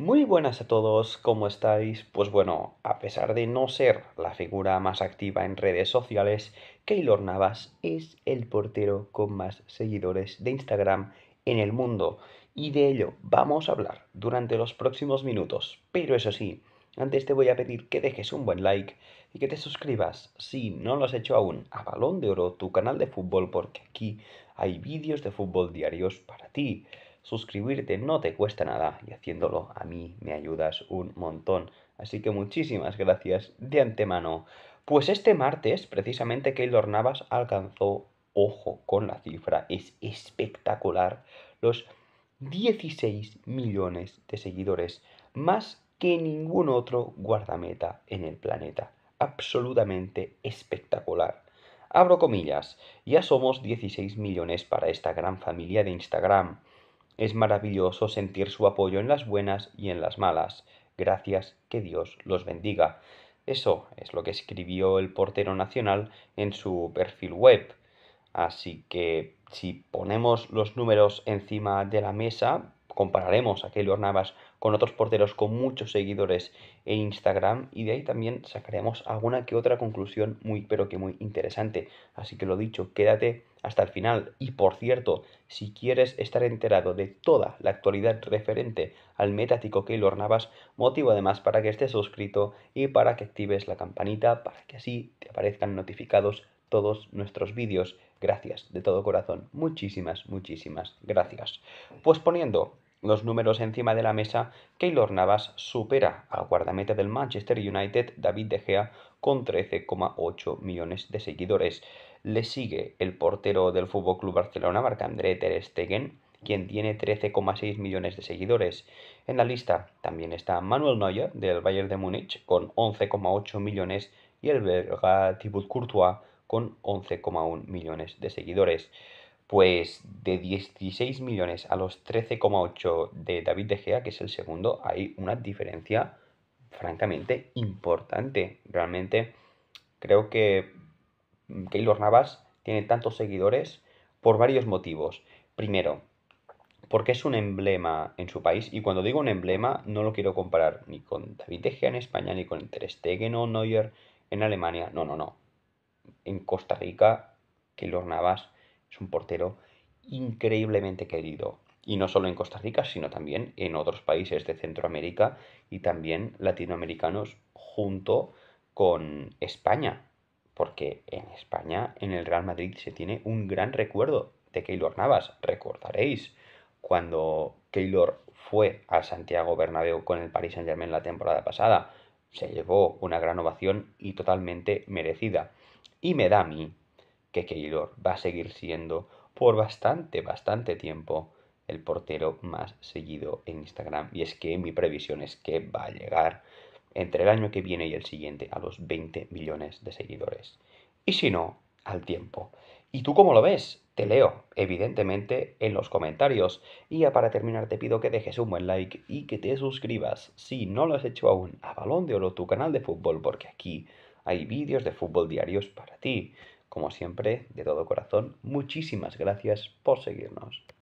Muy buenas a todos, ¿cómo estáis? Pues bueno, a pesar de no ser la figura más activa en redes sociales, Keylor Navas es el portero con más seguidores de Instagram en el mundo y de ello vamos a hablar durante los próximos minutos. Pero eso sí, antes te voy a pedir que dejes un buen like y que te suscribas si no lo has hecho aún a Balón de Oro, tu canal de fútbol, porque aquí hay vídeos de fútbol diarios para ti. Suscribirte no te cuesta nada y haciéndolo a mí me ayudas un montón. Así que muchísimas gracias de antemano. Pues este martes, precisamente, Keylor Navas alcanzó, ojo con la cifra, es espectacular, los 16 millones de seguidores, más que ningún otro guardameta en el planeta. Absolutamente espectacular. Abro comillas, ya somos 16 millones para esta gran familia de Instagram. Es maravilloso sentir su apoyo en las buenas y en las malas. Gracias, que Dios los bendiga. Eso es lo que escribió el portero nacional en su perfil web. Así que si ponemos los números encima de la mesa, compararemos a Keylor Navas con otros porteros con muchos seguidores en Instagram y de ahí también sacaremos alguna que otra conclusión muy pero que muy interesante. Así que lo dicho, quédate hasta el final. Y por cierto, si quieres estar enterado de toda la actualidad referente al metático Keylor Navas, motivo además para que estés suscrito y para que actives la campanita para que así te aparezcan notificados todos nuestros vídeos. Gracias, de todo corazón. Muchísimas, muchísimas gracias. Pues poniendo los números encima de la mesa, Keylor Navas supera al guardameta del Manchester United, David De Gea, con 13,8 millones de seguidores. Le sigue el portero del FC Barcelona, Marc-André Ter Stegen, quien tiene 13,6 millones de seguidores. En la lista también está Manuel Neuer, del Bayern de Múnich, con 11,8 millones, y el belga Thibaut Courtois, con 11,1 millones de seguidores pues de 16 millones a los 13,8 de David De Gea, que es el segundo, hay una diferencia francamente importante. Realmente creo que Keylor Navas tiene tantos seguidores por varios motivos. Primero, porque es un emblema en su país y cuando digo un emblema no lo quiero comparar ni con David De Gea en España ni con Ter Stegen o Neuer en Alemania. No, no, no. En Costa Rica, Keylor Navas es un portero increíblemente querido. Y no solo en Costa Rica, sino también en otros países de Centroamérica y también latinoamericanos junto con España. Porque en España, en el Real Madrid, se tiene un gran recuerdo de Keylor Navas. Recordaréis cuando Keylor fue a Santiago Bernabéu con el Paris Saint-Germain la temporada pasada. Se llevó una gran ovación y totalmente merecida. Y me da a mí que Keylor va a seguir siendo por bastante, bastante tiempo el portero más seguido en Instagram. Y es que mi previsión es que va a llegar entre el año que viene y el siguiente a los 20 millones de seguidores. Y si no, al tiempo. ¿Y tú cómo lo ves? Te leo, evidentemente, en los comentarios. Y ya para terminar te pido que dejes un buen like y que te suscribas, si no lo has hecho aún, a Balón de Oro, tu canal de fútbol, porque aquí hay vídeos de fútbol diarios para ti. Como siempre, de todo corazón, muchísimas gracias por seguirnos.